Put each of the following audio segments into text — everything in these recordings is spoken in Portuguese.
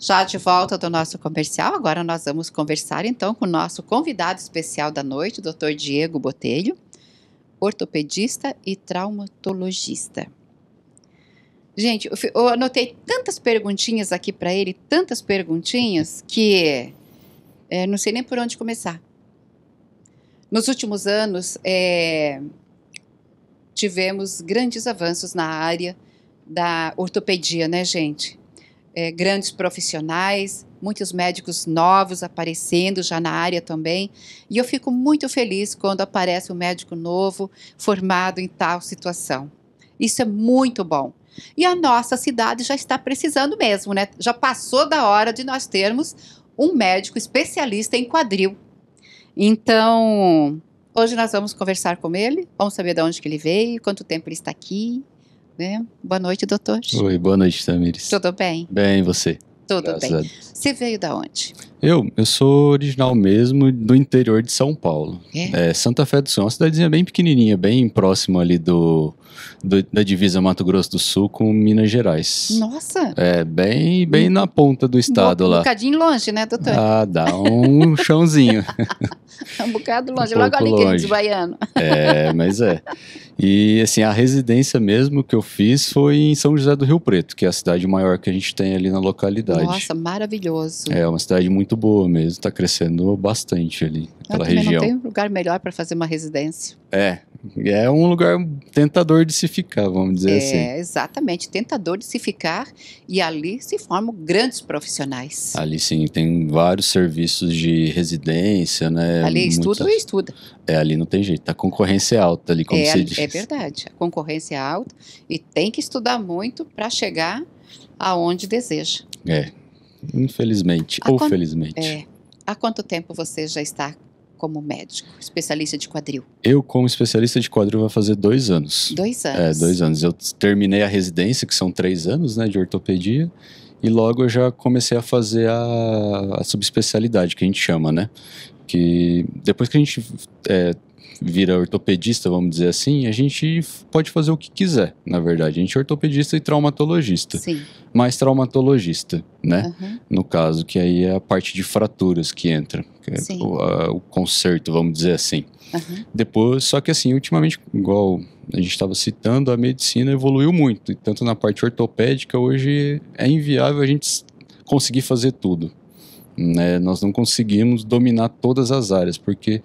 Já de volta do nosso comercial, agora nós vamos conversar então com o nosso convidado especial da noite, o Dr. Diego Botelho, ortopedista e traumatologista. Gente, eu anotei tantas perguntinhas aqui para ele, tantas perguntinhas, que é, não sei nem por onde começar. Nos últimos anos, é, tivemos grandes avanços na área da ortopedia, né, gente? é, grandes profissionais, muitos médicos novos aparecendo já na área também. E eu fico muito feliz quando aparece um médico novo formado em tal situação. Isso é muito bom. E a nossa cidade já está precisando mesmo, né? Já passou da hora de nós termos um médico especialista em quadril. Então, hoje nós vamos conversar com ele, vamos saber de onde que ele veio, quanto tempo ele está aqui, né? Boa noite, doutor. Oi, boa noite, Tamiris. Tudo bem? Bem, você? Tudo Graças bem. Você veio da onde? Eu, eu sou original mesmo do interior de São Paulo. É? É, Santa Fé do Sul, é uma cidadezinha bem pequenininha, bem próxima ali do, do, da divisa Mato Grosso do Sul com Minas Gerais. Nossa! É, bem, bem hum. na ponta do estado um, lá. Um bocadinho longe, né, doutor? Ah, dá um chãozinho. um bocado longe, um logo ali longe. Queridos, é baiano. É, mas é. E assim, a residência mesmo que eu fiz foi em São José do Rio Preto, que é a cidade maior que a gente tem ali na localidade cidade. Nossa, maravilhoso. É uma cidade muito boa mesmo, está crescendo bastante ali, aquela região. Não tem lugar melhor para fazer uma residência. É, é um lugar tentador de se ficar, vamos dizer é, assim. É, exatamente, tentador de se ficar e ali se formam grandes profissionais. Ali sim, tem vários serviços de residência, né? Ali Muita... estuda e estuda. É, ali não tem jeito, a tá concorrência é alta ali, como é, se É verdade, a concorrência é alta e tem que estudar muito para chegar aonde deseja. É, infelizmente, ou quant... felizmente. É. Há quanto tempo você já está como médico, especialista de quadril? Eu, como especialista de quadril, vou fazer dois anos. Dois é, anos. É, dois anos. Eu terminei a residência, que são três anos, né, de ortopedia, e logo eu já comecei a fazer a, a subespecialidade, que a gente chama, né? Que depois que a gente é, vira ortopedista, vamos dizer assim, a gente pode fazer o que quiser, na verdade. A gente é ortopedista e traumatologista. Sim. Mais traumatologista, né? Uhum. No caso, que aí é a parte de fraturas que entra. Que é o, a, o conserto, vamos dizer assim. Uhum. Depois, só que assim, ultimamente, igual a gente estava citando, a medicina evoluiu muito. E tanto na parte ortopédica, hoje é inviável a gente conseguir fazer tudo. Né? Nós não conseguimos dominar todas as áreas, porque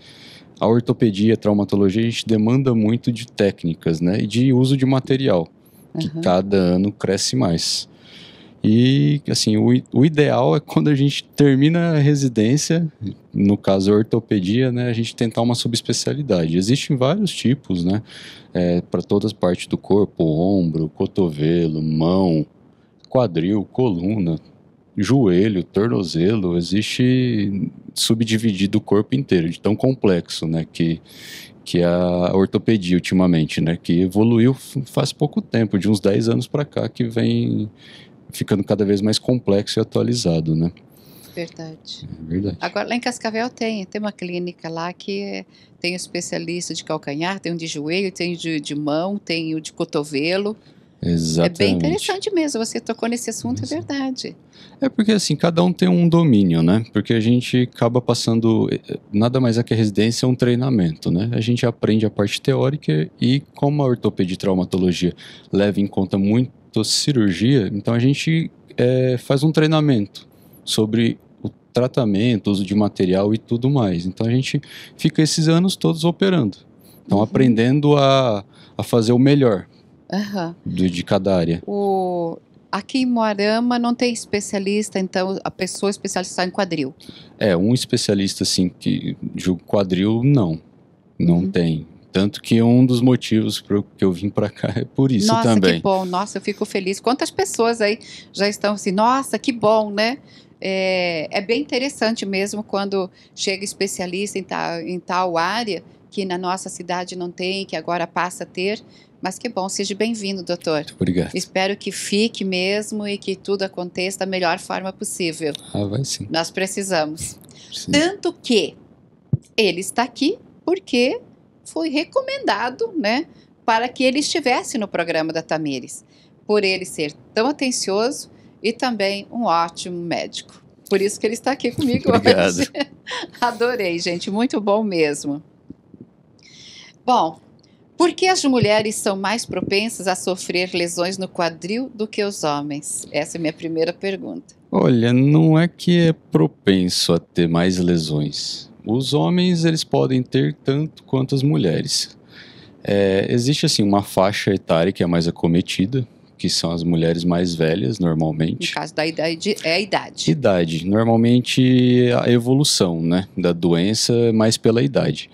a ortopedia, a traumatologia, a gente demanda muito de técnicas, né? E de uso de material, que cada ano cresce mais. E, assim, o, o, ideal é quando a gente termina a residência, no caso a ortopedia, né, a gente tentar uma subespecialidade. Existem vários tipos, né, é, para todas as partes do corpo, ombro, cotovelo, mão, quadril, coluna, joelho, tornozelo, existe subdividido o corpo inteiro, de tão complexo, né, que que é a ortopedia ultimamente, né, que evoluiu faz pouco tempo, de uns 10 anos para cá que vem ficando cada vez mais complexo e atualizado, né? Verdade. É verdade. Agora, lá em Cascavel tem, tem uma clínica lá que tem especialista de calcanhar, tem um de joelho, tem de, de mão, tem o de cotovelo. Exatamente. É bem interessante mesmo, você tocou nesse assunto, é verdade. É porque assim, cada um tem um domínio, né? Porque a gente acaba passando, eh, nada mais é que a residência é um treinamento, né? A gente aprende a parte teórica e como a ortopedia e traumatologia leva em conta muito cirurgia, então a gente é, faz um treinamento sobre o tratamento, uso de material e tudo mais. Então a gente fica esses anos todos operando. Então, uhum. aprendendo a, a fazer o melhor, Uhum. De, de cada área. O, aqui em Moarama não tem especialista, então a pessoa especialista em quadril. É, um especialista assim que julgo quadril, não. Não uhum. tem. Tanto que um dos motivos para que eu vim para cá é por isso nossa, também. Nossa, que bom. Nossa, eu fico feliz. Quantas pessoas aí já estão assim, nossa, que bom, né? É, é bem interessante mesmo quando chega especialista em tal, em tal área que na nossa cidade não tem, que agora passa a ter. Mas que bom, seja bem-vindo, doutor. Muito obrigado. Espero que fique mesmo e que tudo aconteça da melhor forma possível. Ah, vai sim. Nós precisamos. Sim. Tanto que ele está aqui porque foi recomendado, né, para que ele estivesse no programa da Tamires, por ele ser tão atencioso e também um ótimo médico. Por isso que ele está aqui comigo Obrigado. hoje. Adorei, gente, muito bom mesmo. Bom, por que as mulheres são mais propensas a sofrer lesões no quadril do que os homens? Essa é a minha primeira pergunta. Olha, não é que é propenso a ter mais lesões. Os homens eles podem ter tanto quanto as mulheres. É, existe assim uma faixa etária que é mais acometida, que são as mulheres mais velhas, normalmente. No caso da idade, é a idade. Idade. Normalmente a evolução né, da doença é mais pela idade.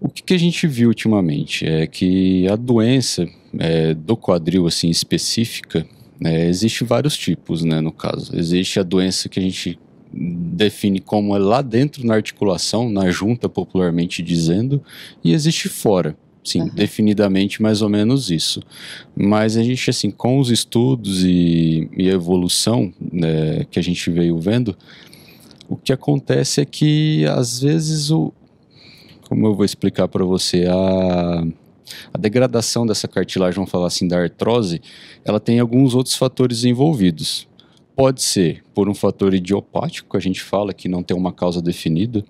O que, que, a gente viu ultimamente é que a doença é, do quadril assim específica é, existe vários tipos, né? No caso, existe a doença que a gente define como é lá dentro na articulação, na junta popularmente dizendo, e existe fora. Sim, uhum. definidamente mais ou menos isso. Mas a gente, assim, com os estudos e, e a evolução né, que a gente veio vendo, o que acontece é que, às vezes, o, como eu vou explicar para você, a, a degradação dessa cartilagem, vamos falar assim, da artrose, ela tem alguns outros fatores envolvidos. Pode ser por um fator idiopático, a gente fala que não tem uma causa definida,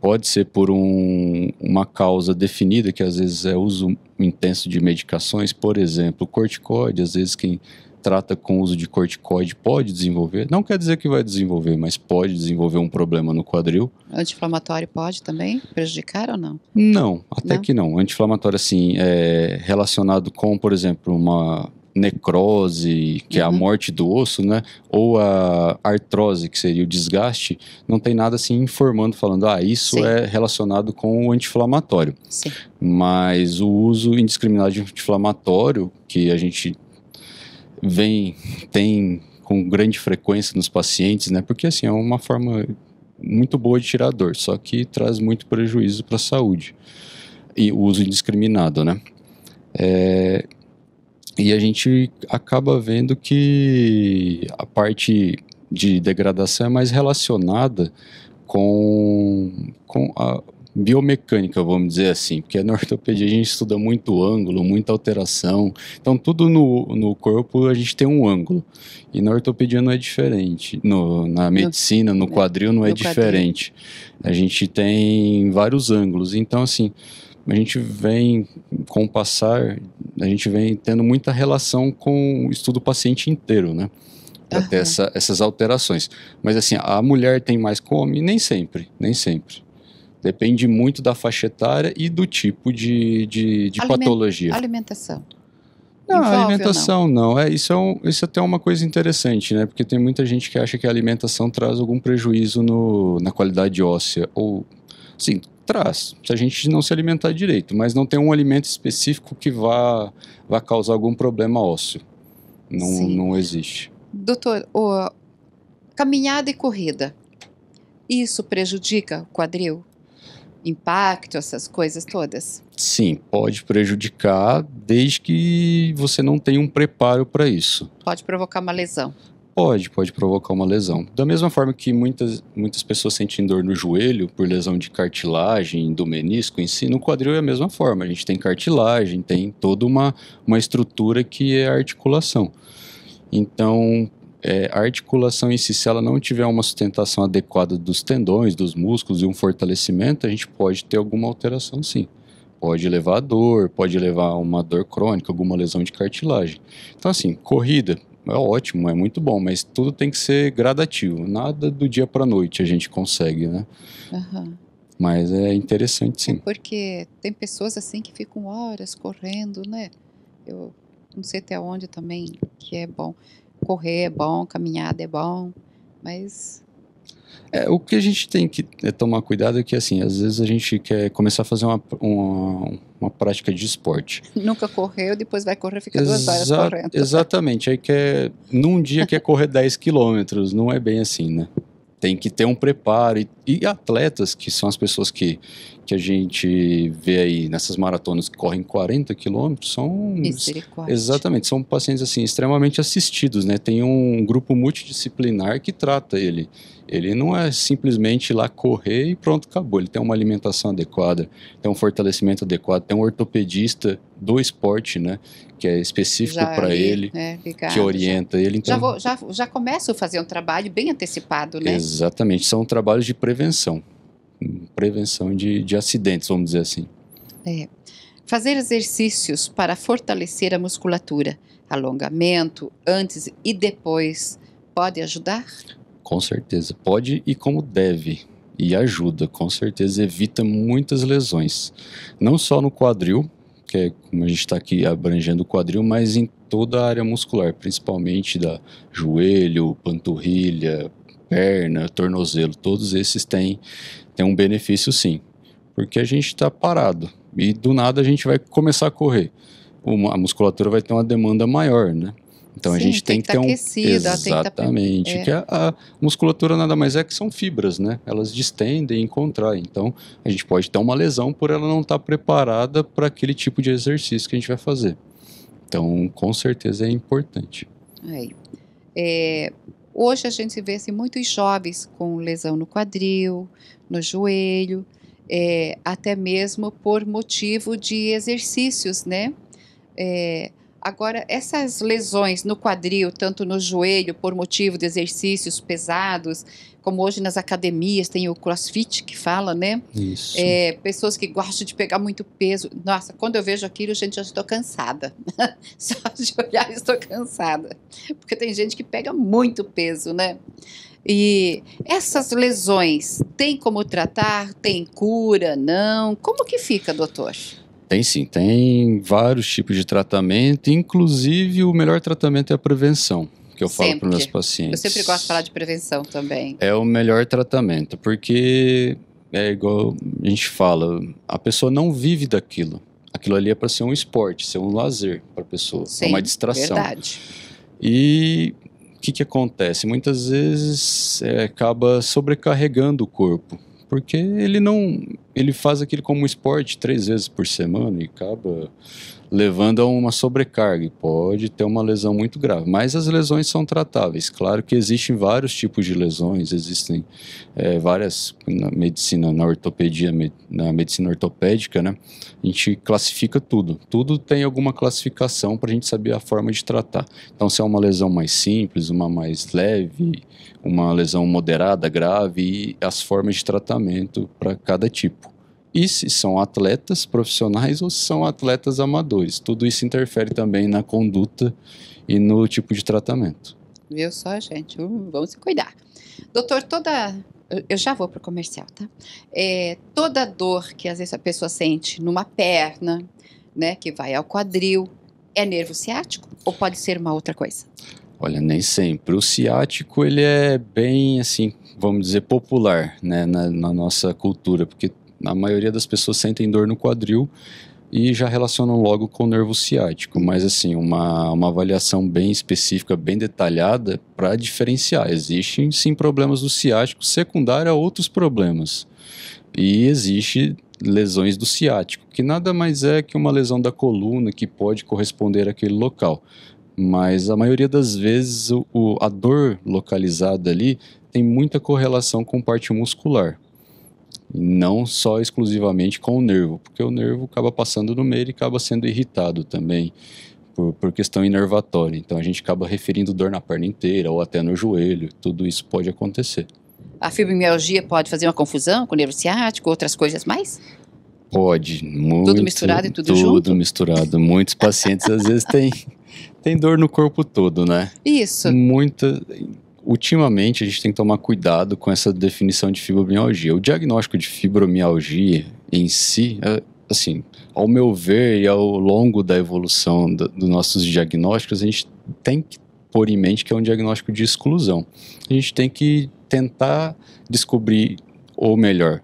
pode ser por um, uma causa definida, que às vezes é uso intenso de medicações, por exemplo, corticoide, às vezes quem trata com o uso de corticoide pode desenvolver. Não quer dizer que vai desenvolver, mas pode desenvolver um problema no quadril. Anti-inflamatório pode também prejudicar ou não? Não, até não. que não. Anti-inflamatório, assim, é relacionado com, por exemplo, uma necrose, que uhum. é a uhum. morte do osso, né? Ou a artrose, que seria o desgaste, não tem nada assim informando, falando, ah, isso Sim. é relacionado com o anti-inflamatório. Mas o uso indiscriminado de anti-inflamatório, que a gente vem, tem com grande frequência nos pacientes, né? Porque assim, é uma forma muito boa de tirar dor, só que traz muito prejuízo para a saúde e o uso indiscriminado, né? É, e a gente acaba vendo que a parte de degradação é mais relacionada com, com a, biomecânica, vamos dizer assim, porque na ortopedia a gente estuda muito ângulo, muita alteração, então tudo no, no corpo a gente tem um ângulo, e na ortopedia não é diferente, no, na medicina, no quadril não é diferente, a gente tem vários ângulos, então assim, a gente vem com o passar, a gente vem tendo muita relação com o estudo paciente inteiro, né? Pra ter essa, essas alterações. Mas assim, a mulher tem mais com o homem? Nem sempre, nem sempre. Depende muito da faixa etária e do tipo de, de, de Aliment patologia. Alimentação. Não, alimentação não? não. É, isso, é um, isso é até uma coisa interessante, né? Porque tem muita gente que acha que a alimentação traz algum prejuízo no, na qualidade óssea. Ou, sim, traz, se a gente não se alimentar direito. Mas não tem um alimento específico que vá, vá causar algum problema ósseo. Não, não existe. Doutor, caminhada e corrida, isso prejudica o quadril? impacto, essas coisas todas? Sim, pode prejudicar desde que você não tenha um preparo para isso. Pode provocar uma lesão. Pode, pode provocar uma lesão. Da mesma forma que muitas, muitas pessoas sentem dor no joelho por lesão de cartilagem, do menisco em si, no quadril é a mesma forma. A gente tem cartilagem, tem toda uma, uma estrutura que é a articulação. Então, é, a articulação em si, se ela não tiver uma sustentação adequada dos tendões, dos músculos e um fortalecimento, a gente pode ter alguma alteração sim. Pode levar a dor, pode levar a uma dor crônica, alguma lesão de cartilagem. Então, assim, corrida é ótimo, é muito bom, mas tudo tem que ser gradativo. Nada do dia para noite a gente consegue, né? Uhum. Mas é interessante sim. É porque tem pessoas assim que ficam horas correndo, né? Eu não sei até onde também que é bom correr é bom, caminhada é bom, mas é, o que a gente tem que é, tomar cuidado é que, assim, às vezes a gente quer começar a fazer uma, uma, uma prática de esporte. Nunca correu, depois vai correr, fica Exa duas horas correndo. Exatamente. Aí quer, num dia quer correr 10 quilômetros, não é bem assim, né? Tem que ter um preparo e e atletas, que são as pessoas que, que a gente vê aí nessas maratonas que correm 40 quilômetros, são. Exatamente, são pacientes assim, extremamente assistidos, né? Tem um grupo multidisciplinar que trata ele. Ele não é simplesmente ir lá correr e pronto, acabou. Ele tem uma alimentação adequada, tem um fortalecimento adequado, tem um ortopedista do esporte, né? Que é específico para ele, né? que orienta já, ele. Então, já, vou, já, já começo a fazer um trabalho bem antecipado, né? Exatamente. São trabalhos de prevenção prevenção, prevenção de, de acidentes, vamos dizer assim. É. Fazer exercícios para fortalecer a musculatura, alongamento, antes e depois, pode ajudar? Com certeza, pode e como deve. E ajuda, com certeza evita muitas lesões. Não só no quadril, que é como a gente está aqui abrangendo o quadril, mas em toda a área muscular, principalmente da joelho, panturrilha, perna, tornozelo, todos esses têm, têm um benefício sim, porque a gente está parado e do nada a gente vai começar a correr. Uma, a musculatura vai ter uma demanda maior, né? Então Sim, a gente tem, que, que ter tá um aquecida, exatamente tem que, tá... é. que a, a, musculatura nada mais é que são fibras, né? Elas distendem e contraem. Então a gente pode ter uma lesão por ela não estar tá preparada para aquele tipo de exercício que a gente vai fazer. Então com certeza é importante. É, Hoje a gente vê assim, muitos jovens com lesão no quadril, no joelho, é, até mesmo por motivo de exercícios, né? É, Agora, essas lesões no quadril, tanto no joelho, por motivo de exercícios pesados, como hoje nas academias tem o crossfit que fala, né? Isso. É, pessoas que gostam de pegar muito peso. Nossa, quando eu vejo aquilo, gente, eu estou cansada. Só de olhar, eu estou cansada. Porque tem gente que pega muito peso, né? E essas lesões, tem como tratar? Tem cura? Não? Como que fica, doutor? Tem sim, tem vários tipos de tratamento, inclusive o melhor tratamento é a prevenção que eu sempre. falo para os meus pacientes. Eu sempre gosto de falar de prevenção também. É o melhor tratamento, porque é igual a gente fala, a pessoa não vive daquilo. Aquilo ali é para ser um esporte, ser um lazer para a pessoa, é Sim, uma distração. Verdade. E o que, que acontece? Muitas vezes é, acaba sobrecarregando o corpo porque ele não ele faz aquilo como esporte três vezes por semana e acaba levando a uma sobrecarga e pode ter uma lesão muito grave. Mas as lesões são tratáveis. Claro que existem vários tipos de lesões, existem é, várias na medicina, na ortopedia, na medicina ortopédica, né? A gente classifica tudo. Tudo tem alguma classificação para a gente saber a forma de tratar. Então, se é uma lesão mais simples, uma mais leve, uma lesão moderada, grave e as formas de tratamento para cada tipo e se são atletas profissionais ou se são atletas amadores. Tudo isso interfere também na conduta e no tipo de tratamento. Viu só, gente? Hum, vamos se cuidar. Doutor, toda. Eu já vou para o comercial, tá? É, toda dor que às vezes a pessoa sente numa perna, né, que vai ao quadril, é nervo ciático ou pode ser uma outra coisa? Olha, nem sempre. O ciático, ele é bem, assim, vamos dizer, popular, né, na, na nossa cultura, porque a maioria das pessoas sentem dor no quadril e já relacionam logo com o nervo ciático, mas assim, uma, uma avaliação bem específica, bem detalhada para diferenciar. Existem sim problemas do ciático secundário a outros problemas. E existe lesões do ciático, que nada mais é que uma lesão da coluna que pode corresponder àquele local. Mas a maioria das vezes o, a dor localizada ali tem muita correlação com parte muscular não só exclusivamente com o nervo, porque o nervo acaba passando no meio e acaba sendo irritado também por, por questão inervatória. Então a gente acaba referindo dor na perna inteira ou até no joelho, tudo isso pode acontecer. A fibromialgia pode fazer uma confusão com o nervo ciático, outras coisas mais? Pode, muito. Tudo misturado e tudo, tudo junto? Tudo misturado. Muitos pacientes às vezes têm têm dor no corpo todo, né? Isso. Muita ultimamente a gente tem que tomar cuidado com essa definição de fibromialgia. O diagnóstico de fibromialgia em si, é, assim, ao meu ver e ao longo da evolução dos nossos diagnósticos, a gente tem que pôr em mente que é um diagnóstico de exclusão. A gente tem que tentar descobrir, ou melhor,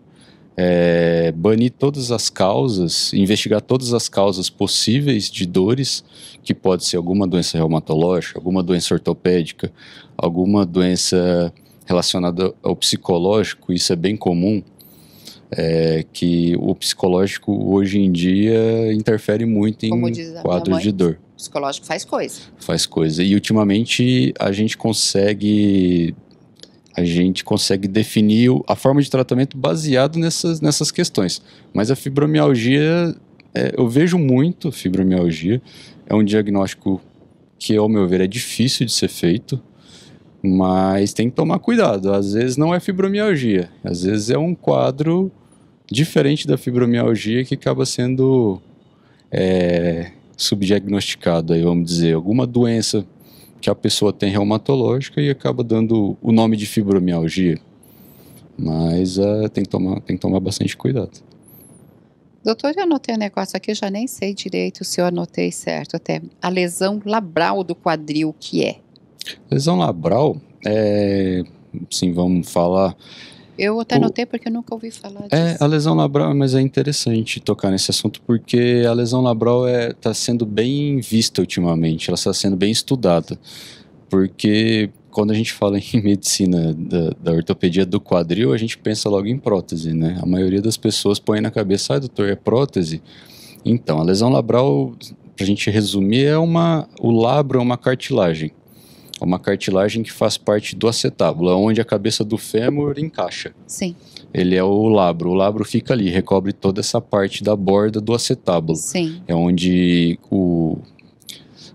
é, banir todas as causas, investigar todas as causas possíveis de dores, que pode ser alguma doença reumatológica, alguma doença ortopédica, alguma doença relacionada ao psicológico, isso é bem comum, é, que o psicológico hoje em dia interfere muito Como em quadros de dor. O psicológico faz coisa. Faz coisa. E ultimamente a gente consegue a gente consegue definir a forma de tratamento baseado nessas, nessas questões. Mas a fibromialgia, é, eu vejo muito fibromialgia, é um diagnóstico que, ao meu ver, é difícil de ser feito, mas tem que tomar cuidado. Às vezes não é fibromialgia, às vezes é um quadro diferente da fibromialgia que acaba sendo é, subdiagnosticado, aí, vamos dizer, alguma doença que a pessoa tem reumatológica e acaba dando o nome de fibromialgia. Mas uh, tem, que tomar, tem que tomar bastante cuidado. Doutor, eu anotei um negócio aqui, eu já nem sei direito se eu anotei certo até. A lesão labral do quadril, o que é? Lesão labral é, sim, vamos falar, eu até notei porque eu nunca ouvi falar é, disso. É, a lesão labral, mas é interessante tocar nesse assunto porque a lesão labral está é, tá sendo bem vista ultimamente, ela está sendo bem estudada. Porque quando a gente fala em medicina da, da, ortopedia do quadril, a gente pensa logo em prótese, né? A maioria das pessoas põe na cabeça, ah, doutor, é prótese? Então, a lesão labral, para a gente resumir, é uma... o labro é uma cartilagem é uma cartilagem que faz parte do acetábulo, é onde a cabeça do fêmur encaixa. Sim. Ele é o labro. O labro fica ali, recobre toda essa parte da borda do acetábulo. Sim. É onde o,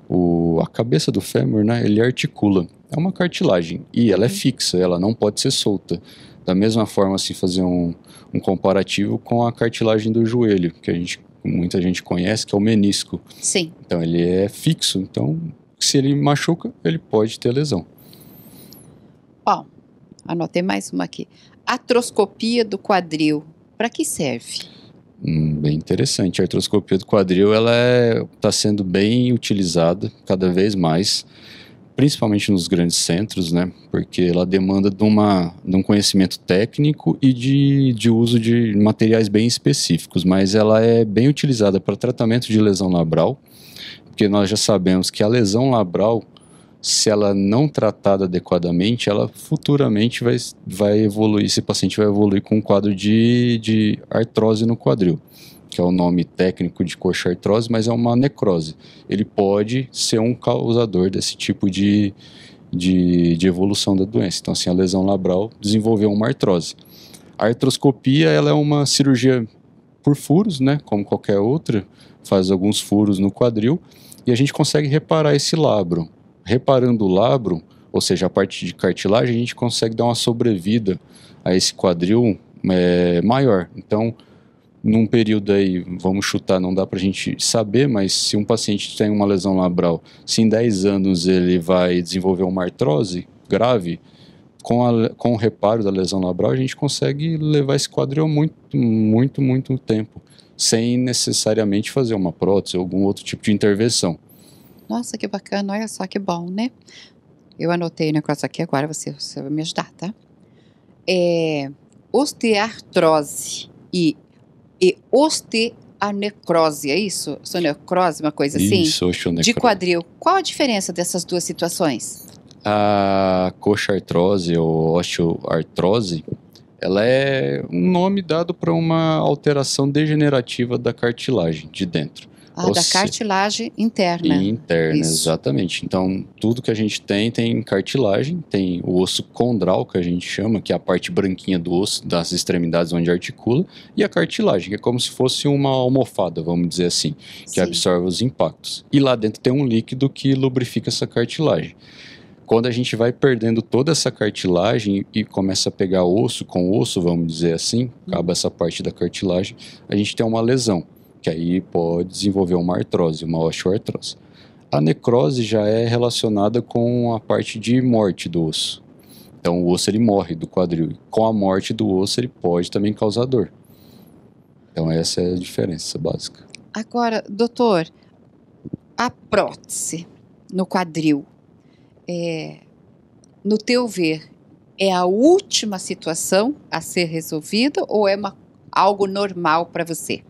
o, a cabeça do fêmur, né, ele articula. É uma cartilagem e ela é uhum. fixa, ela não pode ser solta. Da mesma forma, assim, fazer um, um comparativo com a cartilagem do joelho, que a gente muita gente conhece, que é o menisco. Sim. Então ele é fixo, então se ele machuca, ele pode ter lesão. Ó, anotei mais uma aqui. Atroscopia do quadril, para que serve? Hum, bem interessante. A artroscopia do quadril ela está é, tá sendo bem utilizada cada vez mais, principalmente nos grandes centros, né? Porque ela demanda de, uma, de um conhecimento técnico e de, de uso de materiais bem específicos, mas ela é bem utilizada para tratamento de lesão labral porque nós já sabemos que a lesão labral, se ela não tratada adequadamente, ela futuramente vai, vai evoluir, esse paciente vai evoluir com um quadro de, de artrose no quadril que é o nome técnico de coxa artrose, mas é uma necrose. Ele pode ser um causador desse tipo de, de, de, evolução da doença. Então, assim, a lesão labral desenvolveu uma artrose. A artroscopia ela é uma cirurgia por furos, né, como qualquer outra, faz alguns furos no quadril e a gente consegue reparar esse labro. Reparando o labro, ou seja, a parte de cartilagem, a gente consegue dar uma sobrevida a esse quadril é, maior. Então, num período aí, vamos chutar, não dá para a gente saber, mas se um paciente tem uma lesão labral, se em 10 anos ele vai desenvolver uma artrose grave, com, a, com o reparo da lesão labral, a gente consegue levar esse quadril muito, muito, muito tempo sem necessariamente fazer uma prótese ou algum outro tipo de intervenção. Nossa, que bacana, olha só que bom, né? Eu anotei o negócio aqui agora, você, você vai me ajudar, tá? É, osteartrose e, e osteanecrose, é isso? Sonecrose, uma coisa assim? Isso, osteonecrose. De quadril. Qual a diferença dessas duas situações? A coxartrose ou osteoartrose ela é um nome dado para uma alteração degenerativa da cartilagem de dentro. Ah, Ou da se... cartilagem interna. interna, Isso. exatamente. Então, tudo que a gente tem tem cartilagem, tem o osso condral, que a gente chama, que é a parte branquinha do osso, das extremidades onde articula, e a cartilagem, que é como se fosse uma almofada, vamos dizer assim, que Sim. absorve os impactos. E lá dentro tem um líquido que lubrifica essa cartilagem quando a gente vai perdendo toda essa cartilagem e começa a pegar osso com osso, vamos dizer assim, acaba essa parte da cartilagem, a gente tem uma lesão, que aí pode desenvolver uma artrose, uma osteoartrose. A necrose já é relacionada com a parte de morte do osso. Então o osso ele morre do quadril. Com a morte do osso ele pode também causar dor. Então essa é a diferença básica. Agora, doutor, a prótese no quadril, é, no teu ver, é a última situação a ser resolvida ou é uma, algo normal para você?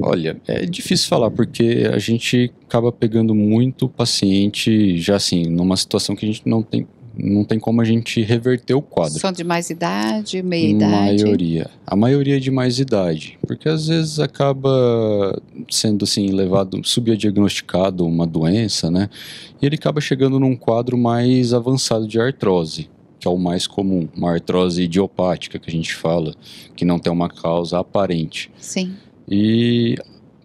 Olha, é difícil falar porque a gente acaba pegando muito paciente já assim, numa situação que a gente não tem não tem como a gente reverter o quadro. São de mais idade, meia idade? Maioria. A maioria é de mais idade. Porque às vezes acaba sendo assim, levado, subdiagnosticado uma doença, né? E ele acaba chegando num quadro mais avançado de artrose, que é o mais comum. Uma artrose idiopática, que a gente fala, que não tem uma causa aparente. Sim. E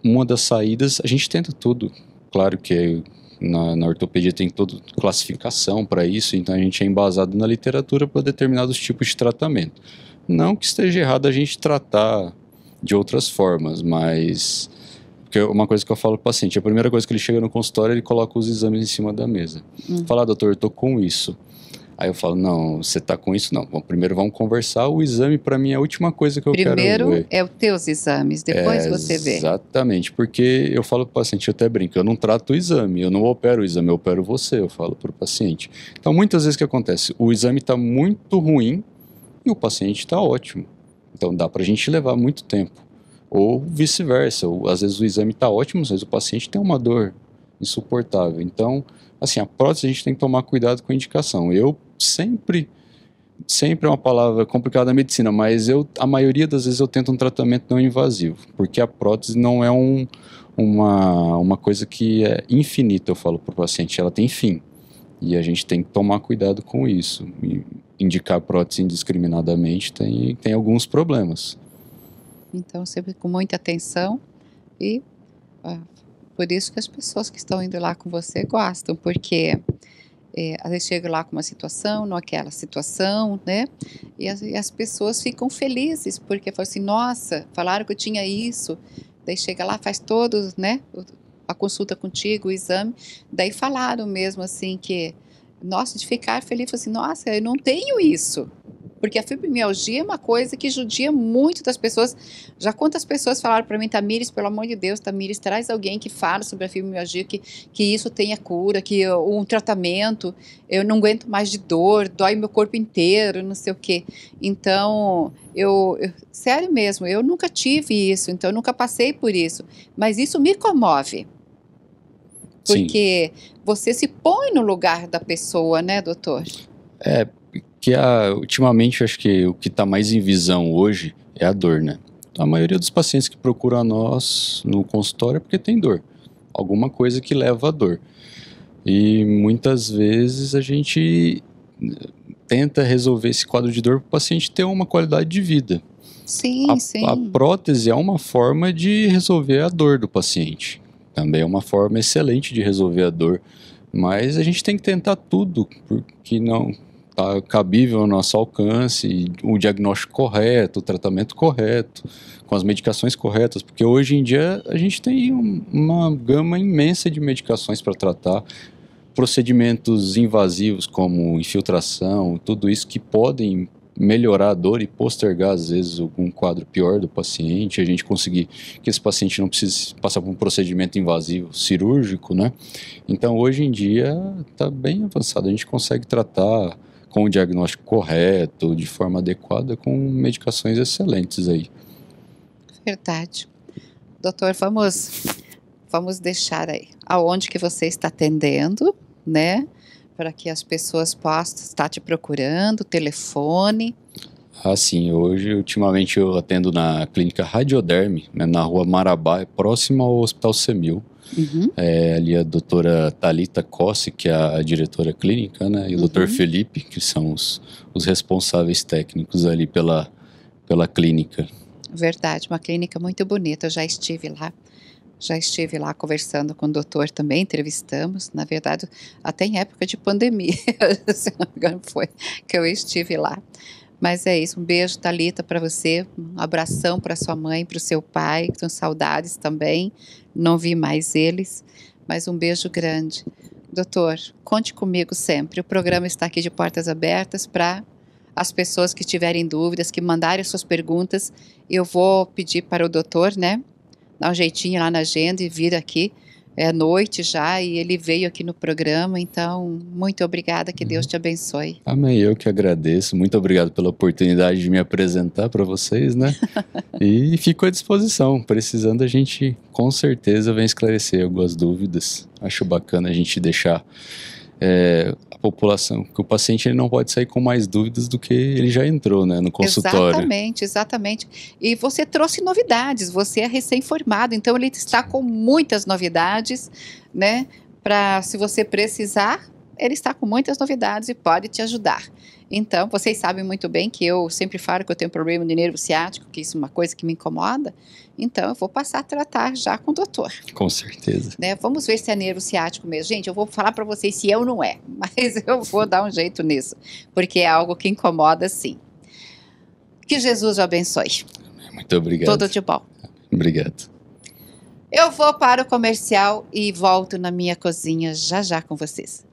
uma das saídas, a gente tenta tudo. Claro que na, na ortopedia tem toda classificação para isso, então a gente é embasado na literatura para determinados tipos de tratamento. Não que esteja errado a gente tratar de outras formas, mas porque uma coisa que eu falo para o paciente, a primeira coisa que ele chega no consultório, ele coloca os exames em cima da mesa. Hum. Fala, ah, doutor, eu com isso. Aí eu falo, não, você tá com isso? Não, Bom, primeiro vamos conversar, o exame para mim é a última coisa que eu primeiro quero Primeiro é os teus exames, depois é, você vê. Exatamente, porque eu falo pro paciente, eu até brinco, eu não trato o exame, eu não opero o exame, eu opero você, eu falo pro paciente. Então muitas vezes o que acontece? O exame tá muito ruim e o paciente tá ótimo. Então dá pra gente levar muito tempo. Ou vice-versa, às vezes o exame tá ótimo, às vezes o paciente tem uma dor insuportável. Então, assim, a prótese a gente tem que tomar cuidado com a indicação. Eu sempre, sempre é uma palavra complicada na medicina, mas eu, a maioria das vezes eu tento um tratamento não invasivo, porque a prótese não é um, uma, uma coisa que é infinita, eu falo para o paciente, ela tem fim. E a gente tem que tomar cuidado com isso. E indicar prótese indiscriminadamente tem, tem alguns problemas. Então, sempre com muita atenção e ah, por isso que as pessoas que estão indo lá com você gostam, porque é, às vezes chega lá com uma situação, não aquela situação, né? E as, e as pessoas ficam felizes, porque falam assim, nossa, falaram que eu tinha isso. Daí chega lá, faz todos, né? A consulta contigo, o exame. Daí falaram mesmo assim que, nossa, de ficar feliz, assim, nossa, eu não tenho isso. Porque a fibromialgia é uma coisa que judia muito das pessoas. Já quantas pessoas falaram para mim, Tamires, pelo amor de Deus, Tamires, traz alguém que fale sobre a fibromialgia, que, que isso tenha cura, que um tratamento, eu não aguento mais de dor, dói meu corpo inteiro, não sei o quê. Então, eu, eu sério mesmo, eu nunca tive isso, então eu nunca passei por isso. Mas isso me comove. Porque Sim. você se põe no lugar da pessoa, né, doutor? É, que a, ultimamente acho que o que está mais em visão hoje é a dor, né? A maioria dos pacientes que procuram a nós no consultório é porque tem dor, alguma coisa que leva à dor. E muitas vezes a gente eh, tenta resolver esse quadro de dor para o paciente ter uma qualidade de vida. Sim, a, sim. A prótese é uma forma de resolver a dor do paciente. Também é uma forma excelente de resolver a dor. Mas a gente tem que tentar tudo, porque não, está cabível ao nosso alcance, o diagnóstico correto, o tratamento correto, com as medicações corretas, porque hoje em dia a gente tem uma gama imensa de medicações para tratar, procedimentos invasivos como infiltração, tudo isso que podem melhorar a dor e postergar, às vezes, algum quadro pior do paciente, a gente conseguir que esse paciente não precise passar por um procedimento invasivo cirúrgico, né? Então, hoje em dia, está bem avançado, a gente consegue tratar com o diagnóstico correto, de forma adequada, com medicações excelentes aí. Verdade. Doutor, vamos, vamos deixar aí aonde que você está atendendo, né? Para que as pessoas possam estar te procurando, telefone. Assim, hoje, ultimamente, eu atendo na clínica Radioderme, né, na rua Marabá, próxima ao Hospital Semil. Uhum. É, ali a doutora Talita Cossi, que é a diretora clínica, né? E o uhum. doutor Felipe, que são os, os responsáveis técnicos ali pela, pela clínica. Verdade, uma clínica muito bonita. Eu já estive lá já estive lá conversando com o doutor também, entrevistamos, na verdade, até em época de pandemia, se não me engano, foi que eu estive lá. Mas é isso, um beijo, Talita, para você, um abração para sua mãe, para o seu pai, que estão saudades também, não vi mais eles, mas um beijo grande. Doutor, conte comigo sempre. O programa está aqui de portas abertas para as pessoas que tiverem dúvidas, que mandarem suas perguntas. Eu vou pedir para o doutor, né, dar um jeitinho lá na agenda e vir aqui é noite já e ele veio aqui no programa. Então, muito obrigada, que Deus uhum. te abençoe. Amém, eu que agradeço. Muito obrigado pela oportunidade de me apresentar para vocês, né? e fico à disposição. Precisando, a gente com certeza vem esclarecer algumas dúvidas. Acho bacana a gente deixar é, a população, que o paciente ele não pode sair com mais dúvidas do que ele já entrou né, no consultório. Exatamente, exatamente. E você trouxe novidades, você é recém-formado, então ele está com muitas novidades, né? Para se você precisar, ele está com muitas novidades e pode te ajudar. Então, vocês sabem muito bem que eu sempre falo que eu tenho problema de nervo ciático, que isso é uma coisa que me incomoda. Então, eu vou passar a tratar já com o doutor. Com certeza. Né? Vamos ver se é nervo ciático mesmo. Gente, eu vou falar para vocês se eu é não é, mas eu vou dar um jeito nisso, porque é algo que incomoda sim. Que Jesus o abençoe. Muito obrigado. Tudo de bom. Obrigado. Eu vou para o comercial e volto na minha cozinha já já com vocês.